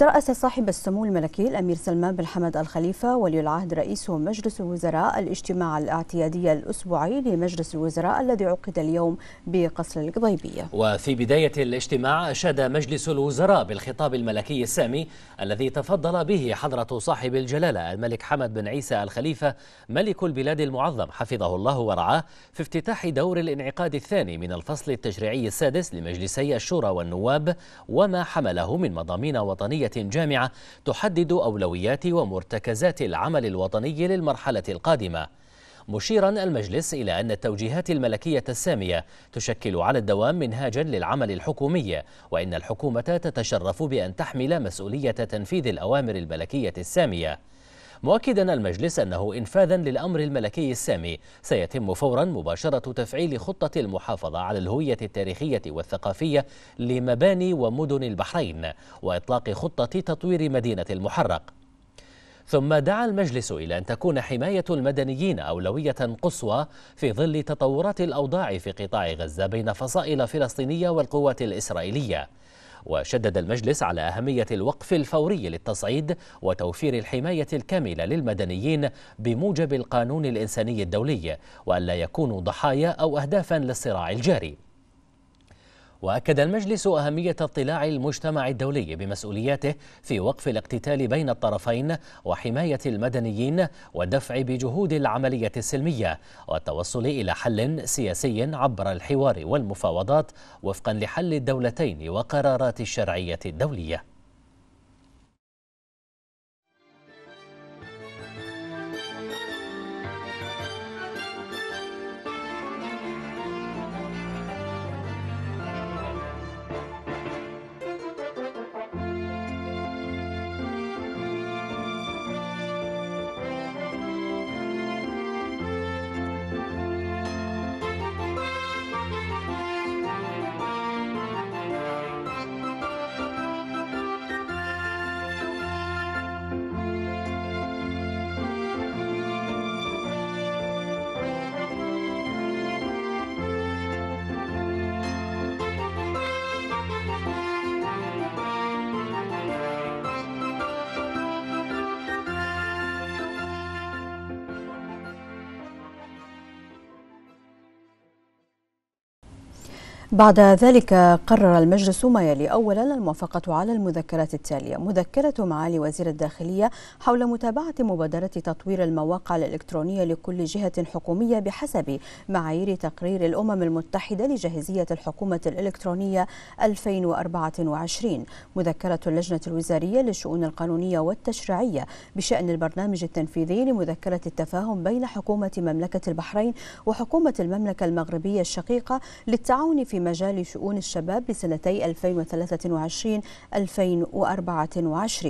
ترأس صاحب السمو الملكي الأمير سلمان بن حمد الخليفة ولي العهد رئيس مجلس الوزراء الاجتماع الاعتيادي الأسبوعي لمجلس الوزراء الذي عقد اليوم بقصر القضيبية وفي بداية الاجتماع أشاد مجلس الوزراء بالخطاب الملكي السامي الذي تفضل به حضرة صاحب الجلالة الملك حمد بن عيسى الخليفة ملك البلاد المعظم حفظه الله ورعاه في افتتاح دور الانعقاد الثاني من الفصل التشريعي السادس لمجلسي الشورى والنواب وما حمله من مضامين وطنية جامعة تحدد أولويات ومرتكزات العمل الوطني للمرحلة القادمة مشيرا المجلس إلى أن التوجيهات الملكية السامية تشكل على الدوام منهاجا للعمل الحكومي وإن الحكومة تتشرف بأن تحمل مسؤولية تنفيذ الأوامر الملكية السامية مؤكدا المجلس أنه إنفاذا للأمر الملكي السامي سيتم فورا مباشرة تفعيل خطة المحافظة على الهوية التاريخية والثقافية لمباني ومدن البحرين وإطلاق خطة تطوير مدينة المحرق ثم دعا المجلس إلى أن تكون حماية المدنيين أولوية قصوى في ظل تطورات الأوضاع في قطاع غزة بين فصائل فلسطينية والقوات الإسرائيلية وشدد المجلس على أهمية الوقف الفوري للتصعيد وتوفير الحماية الكاملة للمدنيين بموجب القانون الإنساني الدولي وأن لا يكونوا ضحايا أو أهدافا للصراع الجاري وأكد المجلس أهمية اطلاع المجتمع الدولي بمسؤولياته في وقف الاقتتال بين الطرفين وحماية المدنيين والدفع بجهود العملية السلمية والتوصل إلى حل سياسي عبر الحوار والمفاوضات وفقا لحل الدولتين وقرارات الشرعية الدولية بعد ذلك قرر المجلس ما يلي أولا الموافقة على المذكرات التالية مذكرة معالي وزير الداخلية حول متابعة مبادرة تطوير المواقع الإلكترونية لكل جهة حكومية بحسب معايير تقرير الأمم المتحدة لجاهزية الحكومة الإلكترونية 2024 مذكرة اللجنة الوزارية للشؤون القانونية والتشريعية بشأن البرنامج التنفيذي لمذكرة التفاهم بين حكومة مملكة البحرين وحكومة المملكة المغربية الشقيقة للتعاون في في مجال شؤون الشباب لسنتي 2023-2024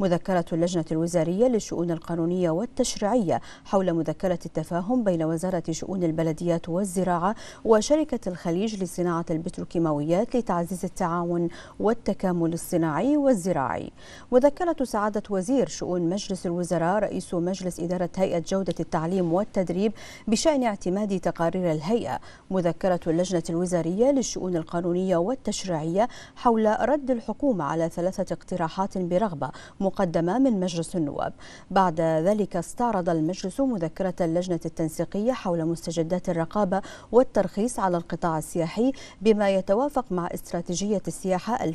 مذكرة اللجنة الوزارية للشؤون القانونية والتشريعية حول مذكرة التفاهم بين وزارة شؤون البلديات والزراعة وشركة الخليج لصناعة البتروكيماويات لتعزيز التعاون والتكامل الصناعي والزراعي مذكرة سعادة وزير شؤون مجلس الوزراء رئيس مجلس إدارة هيئة جودة التعليم والتدريب بشأن اعتماد تقارير الهيئة مذكرة اللجنة الوزارية للشؤون القانونية والتشريعية حول رد الحكومة على ثلاثة اقتراحات برغبة مقدمة من مجلس النواب بعد ذلك استعرض المجلس مذكرة اللجنة التنسيقية حول مستجدات الرقابة والترخيص على القطاع السياحي بما يتوافق مع استراتيجية السياحة 2022-2026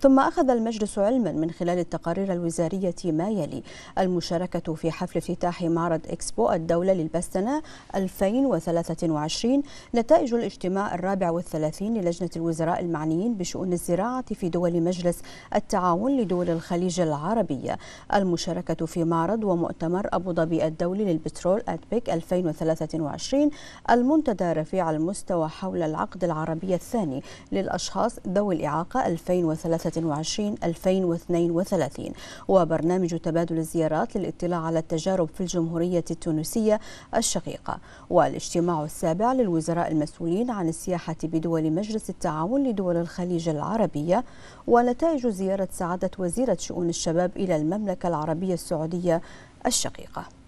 ثم أخذ المجلس علما من خلال التقارير الوزارية ما يلي المشاركة في حفل افتتاح معرض إكسبو الدولة للبستنة 2023 2022 نتائج الاجتماع الرابع والثلاثين للجنة الوزراء المعنيين بشؤون الزراعة في دول مجلس التعاون لدول الخليج العربية المشاركة في معرض ومؤتمر أبو ظبي الدولي للبترول أتبك 2023 المنتدى رفيع المستوى حول العقد العربي الثاني للأشخاص ذوي الإعاقة 2023-2032 وبرنامج تبادل الزيارات للاطلاع على التجارب في الجمهورية التونسية الشقيقة والاجتماع السابق السابع للوزراء المسؤولين عن السياحة بدول مجلس التعاون لدول الخليج العربية ونتائج زيارة سعادة وزيرة شؤون الشباب إلى المملكة العربية السعودية الشقيقة